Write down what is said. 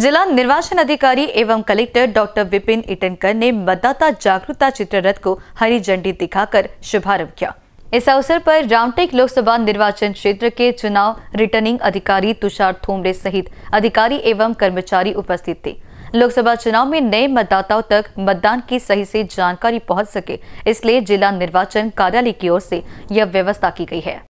जिला निर्वाचन अधिकारी एवं कलेक्टर डॉक्टर विपिन इटनकर ने मतदाता जागरूकता चित्र रथ को हरी झंडी दिखाकर शुभारंभ किया इस अवसर पर रामटेक लोकसभा निर्वाचन क्षेत्र के चुनाव रिटर्निंग अधिकारी तुषार थोमड़े सहित अधिकारी एवं कर्मचारी उपस्थित थे लोकसभा चुनाव में नए मतदाताओं तक मतदान की सही से जानकारी पहुंच सके इसलिए जिला निर्वाचन कार्यालय की ओर से यह व्यवस्था की गई है